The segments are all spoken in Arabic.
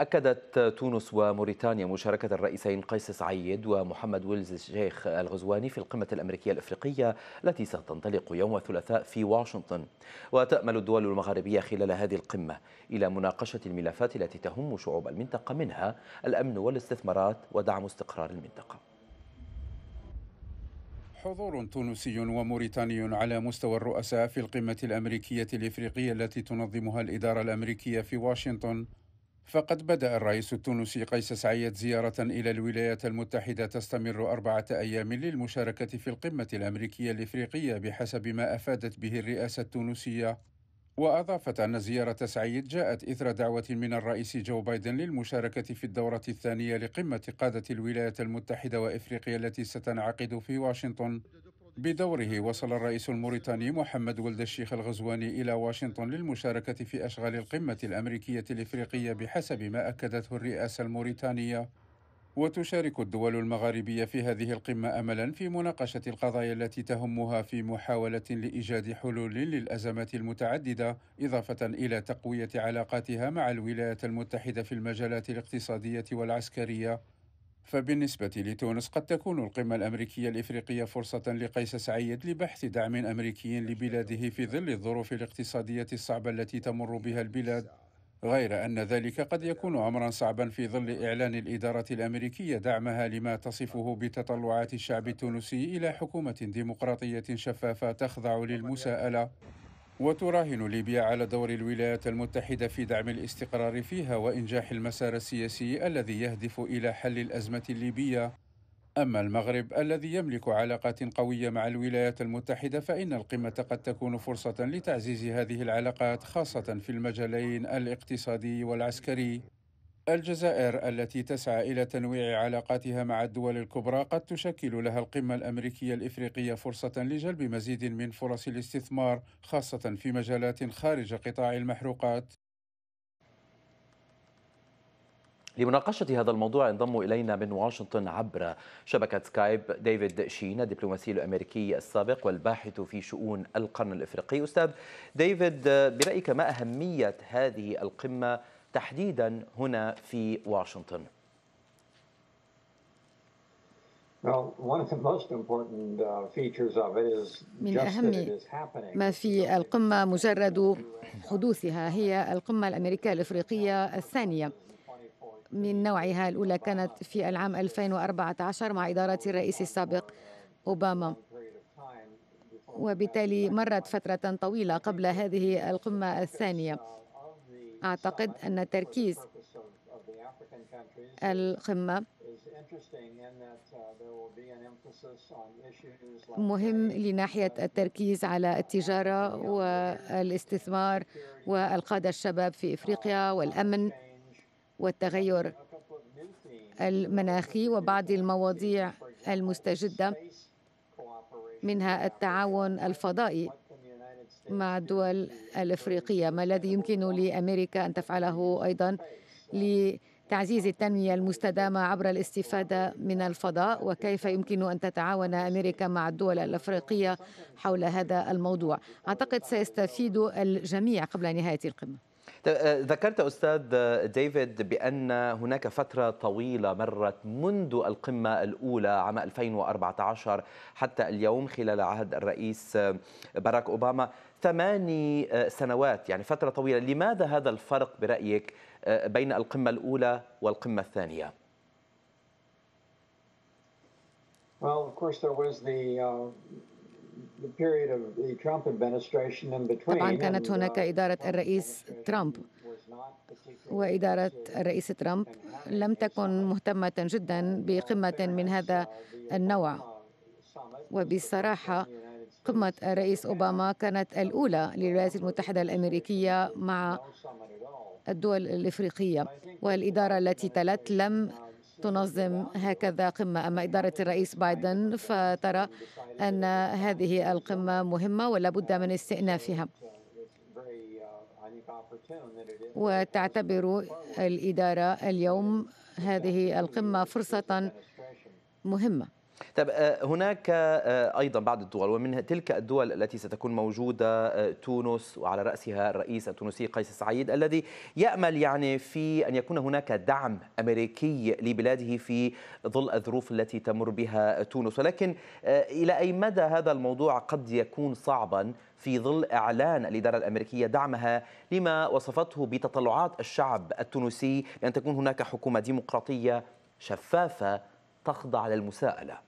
أكدت تونس وموريتانيا مشاركة الرئيسين قيس سعيد ومحمد ويلز الشيخ الغزواني في القمة الأمريكية الأفريقية التي ستنطلق يوم الثلاثاء في واشنطن وتأمل الدول المغاربية خلال هذه القمة إلى مناقشة الملفات التي تهم شعوب المنطقة منها الأمن والاستثمارات ودعم استقرار المنطقة حضور تونسي وموريتاني على مستوى الرؤساء في القمة الأمريكية الإفريقية التي تنظمها الإدارة الأمريكية في واشنطن فقد بدأ الرئيس التونسي قيس سعيد زيارة إلى الولايات المتحدة تستمر أربعة أيام للمشاركة في القمة الأمريكية الإفريقية بحسب ما أفادت به الرئاسة التونسية وأضافت أن زيارة سعيد جاءت إثر دعوة من الرئيس جو بايدن للمشاركة في الدورة الثانية لقمة قادة الولايات المتحدة وإفريقيا التي ستنعقد في واشنطن بدوره وصل الرئيس الموريتاني محمد ولد الشيخ الغزواني إلى واشنطن للمشاركة في أشغال القمة الأمريكية الإفريقية بحسب ما أكدته الرئاسة الموريتانية وتشارك الدول المغاربية في هذه القمة أملا في مناقشة القضايا التي تهمها في محاولة لإيجاد حلول للأزمات المتعددة إضافة إلى تقوية علاقاتها مع الولايات المتحدة في المجالات الاقتصادية والعسكرية فبالنسبة لتونس قد تكون القمة الأمريكية الإفريقية فرصة لقيس سعيد لبحث دعم أمريكي لبلاده في ظل الظروف الاقتصادية الصعبة التي تمر بها البلاد غير أن ذلك قد يكون أمرا صعبا في ظل إعلان الإدارة الأمريكية دعمها لما تصفه بتطلعات الشعب التونسي إلى حكومة ديمقراطية شفافة تخضع للمساءلة وتراهن ليبيا على دور الولايات المتحدة في دعم الاستقرار فيها وإنجاح المسار السياسي الذي يهدف إلى حل الأزمة الليبية أما المغرب الذي يملك علاقات قوية مع الولايات المتحدة فإن القمة قد تكون فرصة لتعزيز هذه العلاقات خاصة في المجالين الاقتصادي والعسكري الجزائر التي تسعى إلى تنويع علاقاتها مع الدول الكبرى قد تشكل لها القمة الأمريكية الإفريقية فرصة لجلب مزيد من فرص الاستثمار خاصة في مجالات خارج قطاع المحروقات لمناقشة هذا الموضوع انضم إلينا من واشنطن عبر شبكة سكايب ديفيد شين الدبلوماسي الأمريكي السابق والباحث في شؤون القرن الإفريقي أستاذ ديفيد برأيك ما أهمية هذه القمة تحديدا هنا في واشنطن uh, من أهم ما في القمة مجرد حدوثها هي القمة الأمريكية الإفريقية الثانية من نوعها الأولى كانت في العام 2014 مع إدارة الرئيس السابق أوباما وبالتالي مرت فترة طويلة قبل هذه القمة الثانية أعتقد أن تركيز القمة مهم لناحية التركيز على التجارة والاستثمار والقادة الشباب في إفريقيا والأمن والتغير المناخي وبعض المواضيع المستجدة منها التعاون الفضائي مع الدول الإفريقية ما الذي يمكن لأمريكا أن تفعله أيضا لتعزيز التنمية المستدامة عبر الاستفادة من الفضاء وكيف يمكن أن تتعاون أمريكا مع الدول الأفريقية حول هذا الموضوع أعتقد سيستفيد الجميع قبل نهاية القمة آه، ذكرت أستاذ ديفيد بأن هناك فترة طويلة مرت منذ القمة الأولى عام 2014 حتى اليوم خلال عهد الرئيس باراك أوباما ثماني آه، سنوات يعني فترة طويلة لماذا هذا الفرق برأيك آه، بين القمة الأولى والقمة الثانية؟ Well, of course, there was the uh, طبعا كانت uh, هناك إدارة الرئيس ترامب وإدارة الرئيس ترامب لم تكن مهتمة جدا بقمة من هذا uh, النوع وبصراحة قمة الرئيس أوباما كانت الأولى للولايات المتحدة الأمريكية مع الدول الإفريقية والإدارة التي تلت لم تنظم هكذا قمة أما إدارة الرئيس بايدن فترى أن هذه القمة مهمة ولا بد من استئنافها وتعتبر الإدارة اليوم هذه القمة فرصة مهمة طيب آه، هناك آه، ايضا بعض الدول ومن تلك الدول التي ستكون موجوده آه، تونس وعلى راسها الرئيس التونسي قيس سعيد الذي يامل يعني في ان يكون هناك دعم امريكي لبلاده في ظل الظروف التي تمر بها تونس ولكن الى اي مدى هذا الموضوع قد يكون صعبا في ظل اعلان الاداره الامريكيه دعمها لما وصفته بتطلعات الشعب التونسي بان تكون هناك حكومه ديمقراطيه شفافه تخضع للمساءلة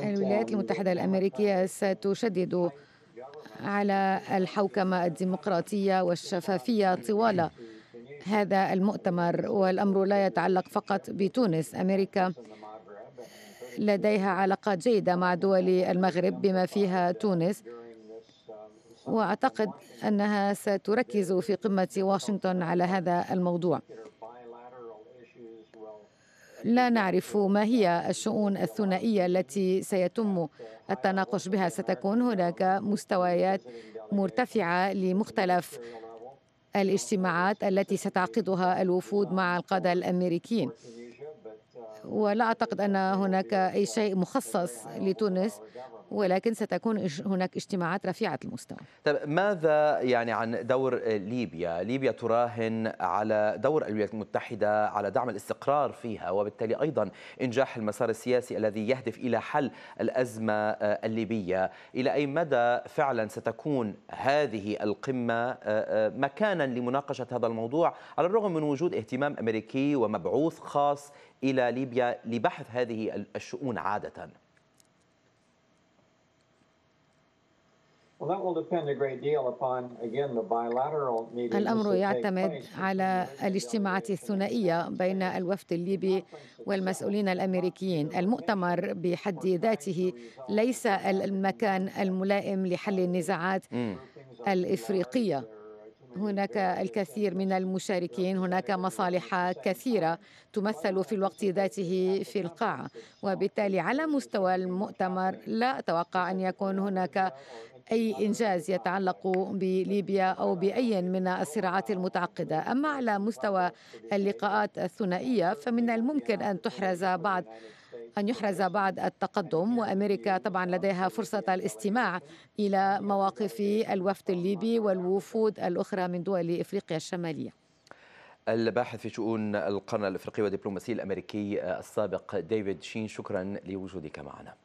الولايات المتحدة الأمريكية ستشدد على الحوكمة الديمقراطية والشفافية طوال هذا المؤتمر والأمر لا يتعلق فقط بتونس أمريكا لديها علاقات جيدة مع دول المغرب بما فيها تونس واعتقد انها ستركز في قمه واشنطن على هذا الموضوع لا نعرف ما هي الشؤون الثنائيه التي سيتم التناقش بها ستكون هناك مستويات مرتفعه لمختلف الاجتماعات التي ستعقدها الوفود مع القاده الامريكيين ولا اعتقد ان هناك اي شيء مخصص لتونس ولكن ستكون هناك اجتماعات رفيعة المستوى طب ماذا يعني عن دور ليبيا ليبيا تراهن على دور الولايات المتحدة على دعم الاستقرار فيها وبالتالي أيضا إنجاح المسار السياسي الذي يهدف إلى حل الأزمة آه، الليبية إلى أي مدى فعلا ستكون هذه القمة آه، آه، مكانا لمناقشة هذا الموضوع على الرغم من وجود اهتمام أمريكي ومبعوث خاص إلى ليبيا لبحث هذه الشؤون عادةً الأمر يعتمد على الاجتماعات الثنائية بين الوفد الليبي والمسؤولين الأمريكيين المؤتمر بحد ذاته ليس المكان الملائم لحل النزاعات الإفريقية هناك الكثير من المشاركين هناك مصالح كثيرة تمثل في الوقت ذاته في القاعة وبالتالي على مستوى المؤتمر لا أتوقع أن يكون هناك أي إنجاز يتعلق بليبيا أو بأي من الصراعات المتعقدة أما على مستوى اللقاءات الثنائية فمن الممكن أن تحرز بعض أن يحرز بعض التقدم وأمريكا طبعا لديها فرصة الاستماع إلى مواقف الوفد الليبي والوفود الأخرى من دول إفريقيا الشمالية الباحث في شؤون القرن الافريقي والدبلوماسي الامريكي السابق ديفيد شين شكرا لوجودك معنا